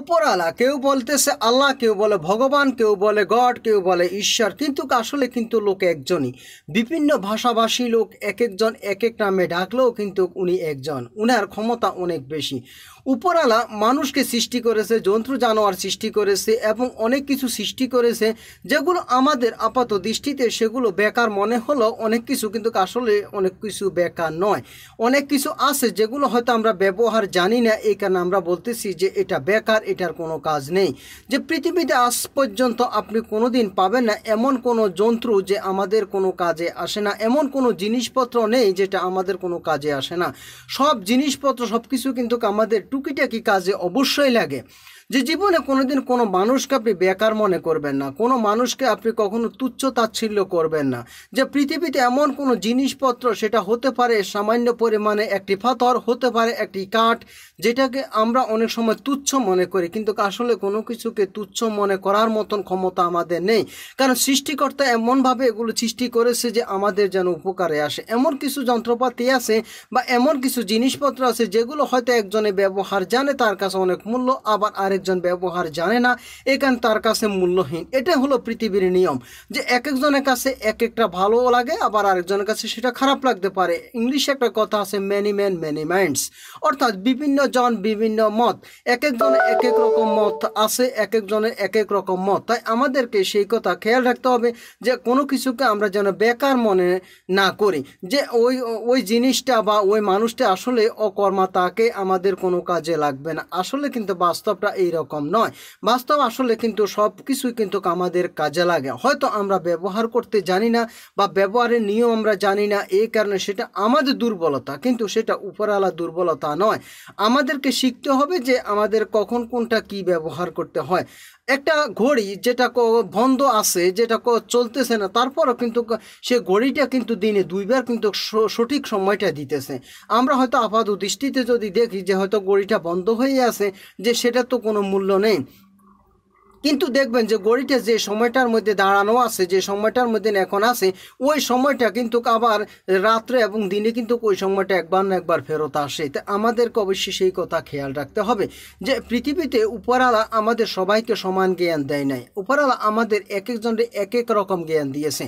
উপরালা কেউ বলতেছে আল্লাহ কেউ বলে ভগবান কেউ বলে গড কেউ বলে ঈশ্বর কিন্তু আসলে কিন্তু লোক একজনই বিভিন্ন ভাষাভাষী লোক এক একজন এক এক নামে ডাকলেও কিন্তু উনি একজন উনার ক্ষমতা অনেক বেশি উপরালা মানুষকে সৃষ্টি করেছে জন্তু জানোয়ার সৃষ্টি করেছে এবং অনেক কিছু সৃষ্টি করেছে যেগুলো আমাদের আপাত দৃষ্টিতে সেগুলো বেকার মনে হলেও অনেক কিছু কিন্তু আসলে অনেক কিছু বেকার নয় অনেক কিছু আছে যেগুলো হয়তো আমরা ব্যবহার জানি না এই কারণে আমরা বলতেছি যে এটা বেকার আর এটার কোনো কাজ নেই যে পৃথিবীতে আজ পর্যন্ত আপনি কোনো দিন পাবেন না এমন কোনো যন্ত্র যে আমাদের কোনো কাজে আসে না এমন কোনো জিনিসপত্র নেই যেটা আমাদের কোনো কাজে আসে না সব জিনিসপত্র সব কিছু কিন্তু আমাদের টুকিটাকি কাজে অবশ্যই লাগে যে জীবনে কোনোদিন কোনো মানুষকে আপনি বেকার মনে করবেন না কোনো মানুষকে আপনি কখনো তুচ্ছ তাচ্ছিল্য করবেন না যে পৃথিবীতে এমন কোনো জিনিসপত্র সেটা হতে পারে সামান্য পরিমাণে একটি পাথর হতে পারে একটি কাঠ যেটাকে আমরা অনেক সময় তুচ্ছ মনে করি কিন্তু আসলে কোনো কিছুকে তুচ্ছ মনে করার মতন ক্ষমতা আমাদের নেই কারণ সৃষ্টিকর্তা এমনভাবে এগুলো সৃষ্টি করেছে যে আমাদের যেন উপকারে আসে এমন কিছু যন্ত্রপাতি আছে বা এমন কিছু জিনিসপত্র আছে যেগুলো হয়তো একজনে ব্যবহার জানে তার কাছে অনেক মূল্য আবার আরেক একজন ব্যবহার জানে না এখান তার কাছে মূল্যহীন এটা হলো পৃথিবীর নিয়ম যে এক একজনের কাছে এক একটা ভালো লাগে আবার আরেকজনের কাছে সেটা খারাপ লাগতে পারে ইংলিশে একটা কথা আছে ম্যানি ম্যান ম্যানি মাইন্ডস অর্থাৎ বিভিন্ন জন বিভিন্ন মত এক একজনের এক এক রকম মত আছে এক একজনের এক এক রকম মত তাই আমাদেরকে সেই কথা খেয়াল রাখতে হবে যে কোনো কিছুকে আমরা যেন বেকার মনে না করি যে ওই ওই জিনিসটা বা ওই মানুষটা আসলে অকর্মা তাকে আমাদের কোনো কাজে লাগবে না আসলে কিন্তু বাস্তবটা এই সেই রকম নয় বাস্তব আসলে কিন্তু সব কিছুই কিন্তু আমাদের কাজে লাগে হয়তো আমরা ব্যবহার করতে জানি না বা ব্যবহারের নিয়ম আমরা জানি না এই কারণে সেটা আমাদের দুর্বলতা কিন্তু সেটা উপরালা দুর্বলতা নয় আমাদেরকে শিখতে হবে যে আমাদের কখন কোনটা কি ব্যবহার করতে হয় একটা ঘড়ি যেটা বন্ধ আছে যেটা চলতেছে না তারপরও কিন্তু সে ঘড়িটা কিন্তু দিনে দুইবার কিন্তু সঠিক সময়টা দিতেছে আমরা হয়তো আপাত দৃষ্টিতে যদি দেখি যে হয়তো ঘড়িটা বন্ধ হয়ে আছে যে সেটা তো কোনো মূল্য নেই কিন্তু দেখবেন যে গড়িটা যে সময়টার মধ্যে দাঁড়ানো আছে যে সময়টার মধ্যে এখন আছে ওই সময়টা কিন্তু আবার রাত্রে এবং দিনে কিন্তু ওই সময়টা একবার না একবার ফেরত আসে তা আমাদেরকে অবশ্যই সেই কথা খেয়াল রাখতে হবে যে পৃথিবীতে উপরালা আমাদের সবাইকে সমান জ্ঞান দেয় নাই উপরালা আমাদের এক একজনের এক এক রকম জ্ঞান দিয়েছে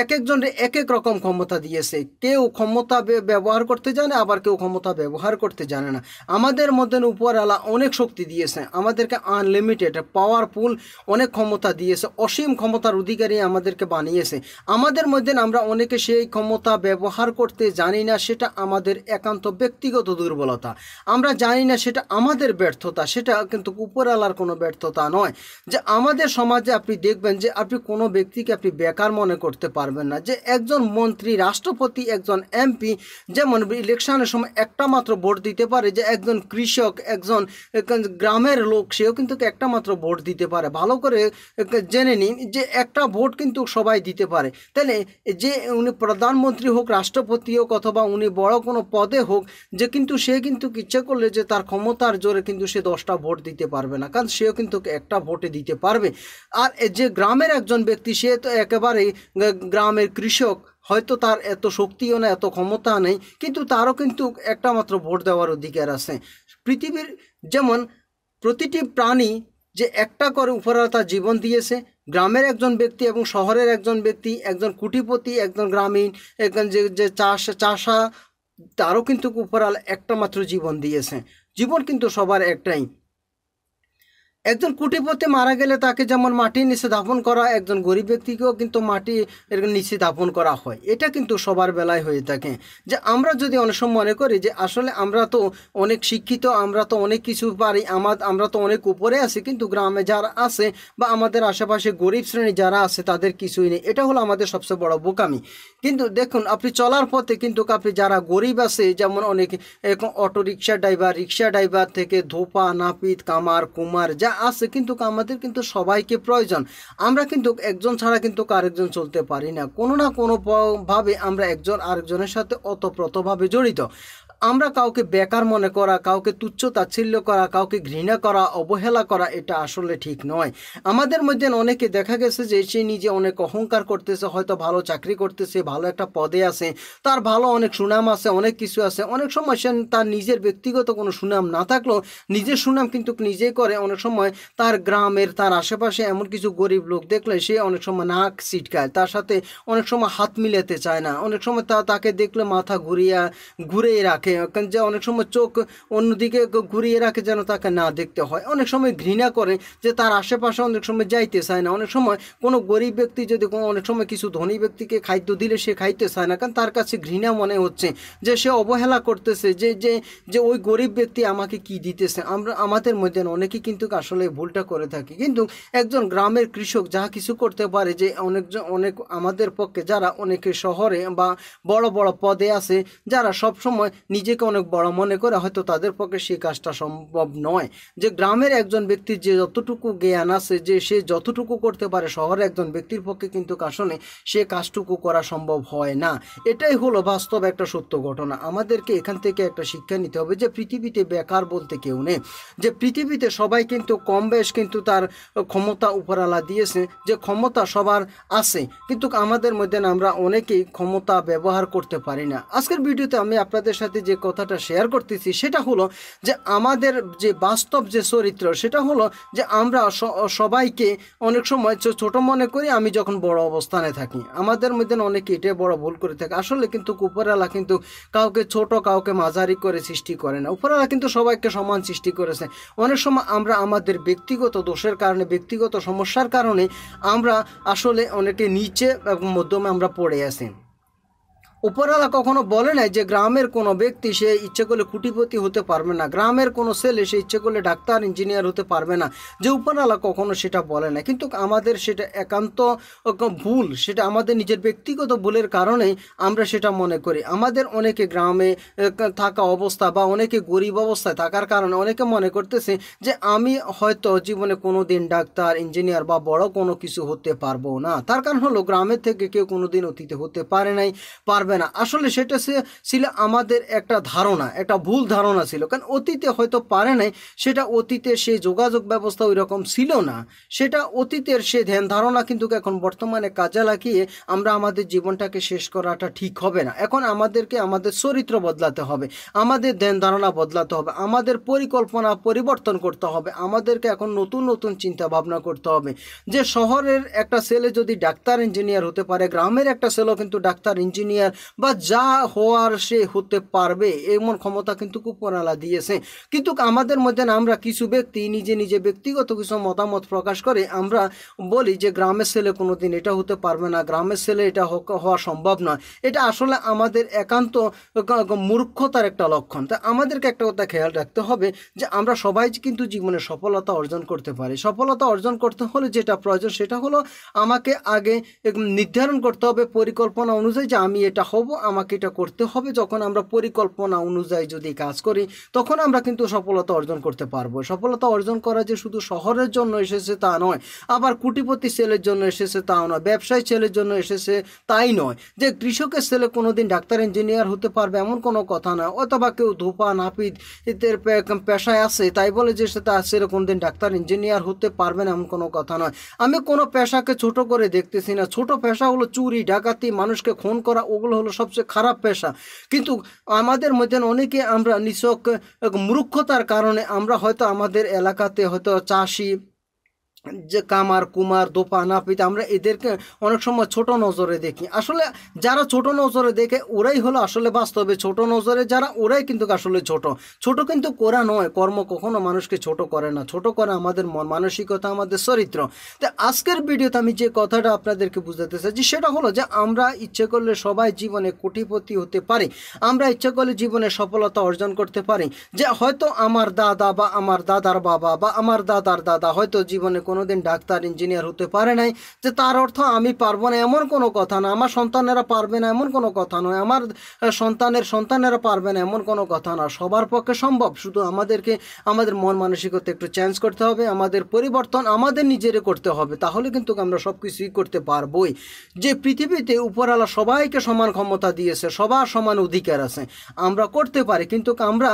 এক একজনের এক এক রকম ক্ষমতা দিয়েছে কেউ ক্ষমতা ব্যবহার করতে জানে আবার কেউ ক্ষমতা ব্যবহার করতে জানে না আমাদের মধ্যে উপরালা অনেক শক্তি দিয়েছে আমাদেরকে আনলিমিটেড পাওয়ারফুল অনেক ক্ষমতা দিয়েছে অসীম ক্ষমতার অধিকারী আমাদেরকে বানিয়েছে আমাদের মধ্যে আমরা অনেকে সেই ক্ষমতা ব্যবহার করতে জানি না সেটা আমাদের একান্ত ব্যক্তিগত দুর্বলতা আমরা জানি না সেটা আমাদের ব্যর্থতা সেটা কিন্তু উপরালার কোনো ব্যর্থতা নয় যে আমাদের সমাজে আপনি দেখবেন যে আপনি কোনো ব্যক্তিকে আপনি বেকার মনে করতে পারবেন না যে একজন মন্ত্রী রাষ্ট্রপতি একজন এমপি যেমন ইলেকশনের সময় একটা মাত্র ভোট দিতে পারে যে একজন কৃষক একজন গ্রামের লোক সেও কিন্তু একটা মাত্র ভোট দিতে পারে পারে ভালো করে জেনে নিন যে একটা ভোট কিন্তু সবাই দিতে পারে তাহলে যে উনি প্রধানমন্ত্রী হোক রাষ্ট্রপতি হোক অথবা উনি বড় কোনো পদে হোক যে কিন্তু সে কিন্তু ইচ্ছে করলে যে তার ক্ষমতার জোরে কিন্তু সে দশটা ভোট দিতে পারবে না কারণ সেও কিন্তু একটা ভোটে দিতে পারবে আর যে গ্রামের একজন ব্যক্তি সে তো একেবারেই গ্রামের কৃষক হয়তো তার এত শক্তিও না এত ক্ষমতা নেই কিন্তু তারও কিন্তু একটা মাত্র ভোট দেওয়ার অধিকার আছে পৃথিবীর যেমন প্রতিটি প্রাণী যে একটা করে উপরওয়ালা তার জীবন দিয়েছে গ্রামের একজন ব্যক্তি এবং শহরের একজন ব্যক্তি একজন কুটিপতি একজন গ্রামীণ একজন যে যে চাষ চাষা তারও কিন্তু উপরাল একটা মাত্র জীবন দিয়েছে জীবন কিন্তু সবার একটাই একজন কুটিপতি মারা গেলে তাকে যেমন মাটির নিচে দাফন করা একজন গরিব ব্যক্তিকেও কিন্তু মাটি নিচে দাফন করা হয় এটা কিন্তু সবার বেলায় হয়ে থাকে যে আমরা যদি অনেক সময় মনে করি যে আসলে আমরা তো অনেক শিক্ষিত আমরা তো অনেক কিছু পারি আমার আমরা তো অনেক উপরে আছি কিন্তু গ্রামে যারা আছে বা আমাদের আশেপাশে গরিব শ্রেণী যারা আছে তাদের কিছুই নেই এটা হলো আমাদের সবচেয়ে বড় বোকামি কিন্তু দেখুন আপনি চলার পথে কিন্তু আপনি যারা গরিব আছে যেমন অনেক auto rickshaw driver rickshaw driver থেকে ধোপা নাপিত কামার কুমার যা আছে কিন্তু আমাদের কিন্তু সবাইকে প্রয়োজন আমরা কিন্তু একজন ছাড়া কিন্তু আরেকজন চলতে পারি না কোনো না কোনোভাবে আমরা একজন আরেকজনের সাথে অতপ্রতভাবে জড়িত আমরা কাউকে বেকার মনে করা কাউকে তুচ্ছ তাচ্ছিল্য করা কাউকে ঘৃণা করা অবহেলা করা এটা আসলে ঠিক নয় আমাদের মধ্যে অনেকে দেখা গেছে যে সে নিজে অনেক অহংকার করতেছে হয়তো ভালো চাকরি করতেছে ভালো একটা পদে আছে তার ভালো অনেক সুনাম আছে অনেক কিছু আছে অনেক সময় সে তার নিজের ব্যক্তিগত কোনো সুনাম না থাকলেও নিজের সুনাম কিন্তু নিজেই করে অনেক সময় তার গ্রামের তার আশেপাশে এমন কিছু গরিব লোক দেখলে সে অনেক সময় নাক ছিটকায় তার সাথে অনেক সময় হাত মিলাতে চায় না অনেক সময় তা তাকে দেখলে মাথা ঘুরিয়া ঘুরেই রাখে কারণ যে অনেক সময় চোখ অন্যদিকে ঘুরিয়ে রাখে যেন তাকে না দেখতে হয় অনেক সময় ঘৃণা করে যে তার আশেপাশে অনেক সময় যাইতে চায় না অনেক সময় কোনো গরিব ব্যক্তি যদি অনেক সময় কিছু ধনী ব্যক্তিকে খাদ্য দিলে সে খাইতে চায় না কারণ তার কাছে ঘৃণা মনে হচ্ছে যে সে অবহেলা করতেছে যে যে যে ওই গরিব ব্যক্তি আমাকে কি দিতেছে আমরা আমাদের মধ্যে অনেকেই কিন্তু আসলে ভুলটা করে থাকি কিন্তু একজন গ্রামের কৃষক যা কিছু করতে পারে যে অনেক অনেক আমাদের পক্ষে যারা অনেকে শহরে বা বড় বড় পদে আছে যারা সব সময় নিজেকে অনেক বড় মনে করে হয়তো তাদের পক্ষে সেই কাজটা সম্ভব নয় যে গ্রামের একজন ব্যক্তির যে যতটুকু জ্ঞান আছে যে সে যতটুকু করতে পারে শহরে একজন ব্যক্তির পক্ষে কিন্তু আসলে সে কাজটুকু করা সম্ভব হয় না এটাই হলো বাস্তব একটা সত্য ঘটনা আমাদেরকে এখান থেকে একটা শিক্ষা নিতে হবে যে পৃথিবীতে বেকার বলতে কেউ নেই যে পৃথিবীতে সবাই কিন্তু কম বেশ কিন্তু তার ক্ষমতা উপরালা দিয়েছে যে ক্ষমতা সবার আছে কিন্তু আমাদের মধ্যে আমরা অনেকেই ক্ষমতা ব্যবহার করতে পারি না আজকের ভিডিওতে আমি আপনাদের সাথে যে কথাটা শেয়ার করতেছি সেটা হলো যে আমাদের যে বাস্তব যে চরিত্র সেটা হলো যে আমরা সবাইকে অনেক সময় ছোট মনে করি আমি যখন বড় অবস্থানে থাকি আমাদের মধ্যে অনেকে এটা বড় ভুল করে থাকে আসলে কিন্তু উপরালা কিন্তু কাউকে ছোট কাউকে মাঝারি করে সৃষ্টি করে না উপরালা কিন্তু সবাইকে সমান সৃষ্টি করেছে অনেক সময় আমরা আমাদের ব্যক্তিগত দোষের কারণে ব্যক্তিগত সমস্যার কারণে আমরা আসলে অনেকে নিচে এবং মধ্যমে আমরা পড়ে আসি উপরওয়ালা কখনো বলে নাই যে গ্রামের কোনো ব্যক্তি সে ইচ্ছে করলে কুটিপতি হতে পারবে না গ্রামের কোনো ছেলে সে ইচ্ছে করলে ডাক্তার ইঞ্জিনিয়ার হতে পারবে না যে উপরওয়ালা কখনো সেটা বলে না কিন্তু আমাদের সেটা একান্ত ভুল সেটা আমাদের নিজের ব্যক্তিগত ভুলের কারণেই আমরা সেটা মনে করি আমাদের অনেকে গ্রামে থাকা অবস্থা বা অনেকে গরিব অবস্থায় থাকার কারণে অনেকে মনে করতেছে যে আমি হয়তো জীবনে কোনো দিন ডাক্তার ইঞ্জিনিয়ার বা বড় কোনো কিছু হতে পারবো না তার কারণ হলো গ্রামের থেকে কেউ কোনো দিন অতীতে হতে পারে নাই পারবে হবে না আসলে সেটা ছিল আমাদের একটা ধারণা একটা ভুল ধারণা ছিল কারণ অতীতে হয়তো পারে নাই সেটা অতীতে সেই যোগাযোগ ব্যবস্থা ওই রকম ছিল না সেটা অতীতের সে ধ্যান ধারণা কিন্তু এখন বর্তমানে কাজে লাগিয়ে আমরা আমাদের জীবনটাকে শেষ করাটা ঠিক হবে না এখন আমাদেরকে আমাদের চরিত্র বদলাতে হবে আমাদের ধ্যান ধারণা বদলাতে হবে আমাদের পরিকল্পনা পরিবর্তন করতে হবে আমাদেরকে এখন নতুন নতুন চিন্তা ভাবনা করতে হবে যে শহরের একটা ছেলে যদি ডাক্তার ইঞ্জিনিয়ার হতে পারে গ্রামের একটা ছেলেও কিন্তু ডাক্তার ইঞ্জিনিয়ার বা যা হওয়ার সে হতে পারবে এমন ক্ষমতা কিন্তু কুপনালা দিয়েছে কিন্তু আমাদের মধ্যে আমরা কিছু ব্যক্তি নিজে নিজে ব্যক্তিগত কিছু মতামত প্রকাশ করে আমরা বলি যে গ্রামের ছেলে কোনো দিন এটা হতে পারবে না গ্রামের ছেলে এটা হওয়া সম্ভব নয় এটা আসলে আমাদের একান্ত মূর্খতার একটা লক্ষণ তা আমাদেরকে একটা কথা খেয়াল রাখতে হবে যে আমরা সবাই কিন্তু জীবনে সফলতা অর্জন করতে পারি সফলতা অর্জন করতে হলে যেটা প্রয়োজন সেটা হলো আমাকে আগে নির্ধারণ করতে হবে পরিকল্পনা অনুযায়ী যে আমি এটা হব আমাকে এটা করতে হবে যখন আমরা পরিকল্পনা অনুযায়ী যদি কাজ করি তখন আমরা কিন্তু সফলতা অর্জন করতে পারবো সফলতা অর্জন করা যে শুধু শহরের জন্য এসেছে তা নয় আবার কুটিপতি ছেলের জন্য এসেছে তাও নয় ব্যবসায়ী ছেলের জন্য এসেছে তাই নয় যে কৃষকের ছেলে কোনো দিন ডাক্তার ইঞ্জিনিয়ার হতে পারবে এমন কোনো কথা নয় অথবা কেউ ধোপা নাপিত এদের পেশায় আছে তাই বলে যে সে তার ছেলে কোনো দিন ডাক্তার ইঞ্জিনিয়ার হতে পারবে না এমন কোনো কথা নয় আমি কোনো পেশাকে ছোট করে দেখতেছি না ছোট পেশা হলো চুরি ডাকাতি মানুষকে খুন করা ওগুলো হলো হলো সবচেয়ে খারাপ পেশা কিন্তু আমাদের মধ্যে অনেকে আমরা নিছক মূর্খতার কারণে আমরা হয়তো আমাদের এলাকাতে হয়তো চাষি যে কামার কুমার দোপা নাপিত আমরা এদেরকে অনেক সময় ছোট নজরে দেখি আসলে যারা ছোট নজরে দেখে ওরাই হলো আসলে বাস্তবে ছোট নজরে যারা ওরাই কিন্তু আসলে ছোট ছোট কিন্তু করা নয় কর্ম কখনো মানুষকে ছোট করে না ছোট করে আমাদের মানসিকতা আমাদের চরিত্র তো আজকের ভিডিওতে আমি যে কথাটা আপনাদেরকে বুঝাতে চাইছি সেটা হলো যে আমরা ইচ্ছে করলে সবাই জীবনে কোটিপতি হতে পারি আমরা ইচ্ছে করলে জীবনে সফলতা অর্জন করতে পারি যে হয়তো আমার দাদা বা আমার দাদার বাবা বা আমার দাদার দাদা হয়তো জীবনে কোনো কোনো দিন ডাক্তার ইঞ্জিনিয়ার হতে পারে নাই যে তার অর্থ আমি পারবো না এমন কোনো কথা না আমার সন্তানেরা পারবে না এমন কোনো কথা নয় আমার সন্তানের সন্তানেরা পারবে না এমন কোনো কথা না সবার পক্ষে সম্ভব শুধু আমাদেরকে আমাদের মন মানসিকতা একটু চেঞ্জ করতে হবে আমাদের পরিবর্তন আমাদের নিজেরে করতে হবে তাহলে কিন্তু আমরা সব কিছুই করতে পারবই যে পৃথিবীতে উপরওয়ালা সবাইকে সমান ক্ষমতা দিয়েছে সবার সমান অধিকার আছে আমরা করতে পারি কিন্তু আমরা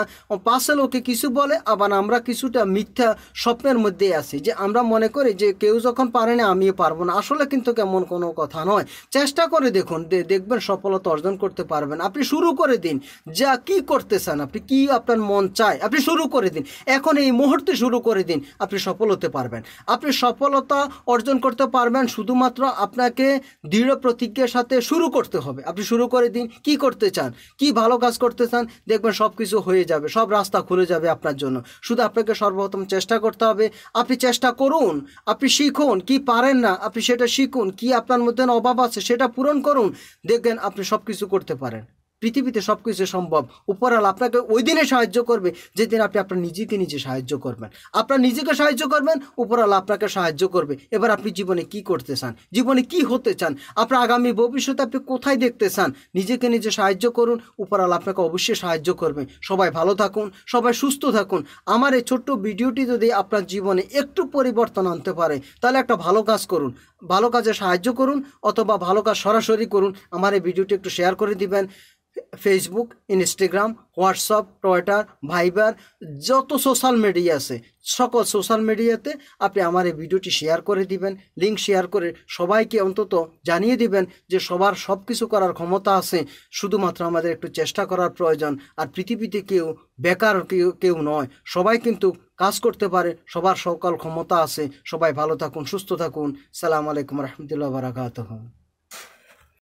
পাশে লোকে কিছু বলে আবার আমরা কিছুটা মিথ্যা স্বপ্নের মধ্যে আছি যে আমরা মনে করে যে কেউ যখন পারে না আমিও পারবো না আসলে কিন্তু কেমন কোনো কথা নয় চেষ্টা করে দেখুন দেখবেন সফলতা অর্জন করতে পারবেন আপনি শুরু করে দিন যা কি করতে চান আপনি কি আপনার মন চায় আপনি শুরু করে দিন এখন এই মুহূর্তে শুরু করে দিন আপনি সফল হতে পারবেন আপনি সফলতা অর্জন করতে পারবেন শুধুমাত্র আপনাকে দৃঢ় প্রতিজ্ঞার সাথে শুরু করতে হবে আপনি শুরু করে দিন কি করতে চান কি ভালো কাজ করতে চান দেখবেন সব কিছু হয়ে যাবে সব রাস্তা খুলে যাবে আপনার জন্য শুধু আপনাকে সর্বপ্রথম চেষ্টা করতে হবে আপনি চেষ্টা করুন আপনি শিখুন কি পারেন না আপনি সেটা শিখুন কি আপনার মধ্যে অভাব আছে সেটা পূরণ করুন দেখবেন আপনি সব কিছু করতে পারেন পৃথিবীতে সব কিছু সম্ভব উপরাল আপনাকে ওই দিনে সাহায্য করবে যেদিন আপনি আপনার নিজেকে নিজে সাহায্য করবেন আপনার নিজেকে সাহায্য করবেন উপরাল আপনাকে সাহায্য করবে এবার আপনি জীবনে কি করতে চান জীবনে কি হতে চান আপনার আগামী ভবিষ্যতে আপনি কোথায় দেখতে চান নিজেকে নিজে সাহায্য করুন উপরাল আপনাকে অবশ্যই সাহায্য করবে সবাই ভালো থাকুন সবাই সুস্থ থাকুন আমার এই ছোট্ট ভিডিওটি যদি আপনার জীবনে একটু পরিবর্তন আনতে পারে তাহলে একটা ভালো কাজ করুন ভালো কাজে সাহায্য করুন অথবা ভালো কাজ সরাসরি করুন আমার এই ভিডিওটি একটু শেয়ার করে দিবেন ফেসবুক ইনস্টাগ্রাম হোয়াটসঅ্যাপ টুইটার ভাইবার যত সোশ্যাল মিডিয়া আছে সকল সোশ্যাল মিডিয়াতে আপনি আমার এই ভিডিওটি শেয়ার করে দিবেন লিঙ্ক শেয়ার করে সবাইকে অন্তত জানিয়ে দিবেন যে সবার সব কিছু করার ক্ষমতা আছে শুধুমাত্র আমাদের একটু চেষ্টা করার প্রয়োজন আর পৃথিবীতে কেউ বেকার কেউ কেউ নয় সবাই কিন্তু কাজ করতে পারে সবার সকল ক্ষমতা আছে সবাই ভালো থাকুন সুস্থ থাকুন সালাম আলাইকুম রহমতুল্লাহ বারাকাতহ